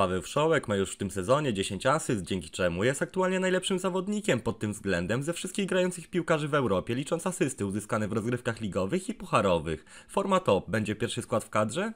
Paweł Wszołek ma już w tym sezonie 10 asyst, dzięki czemu jest aktualnie najlepszym zawodnikiem pod tym względem ze wszystkich grających piłkarzy w Europie, licząc asysty uzyskane w rozgrywkach ligowych i pucharowych. Forma top, będzie pierwszy skład w kadrze?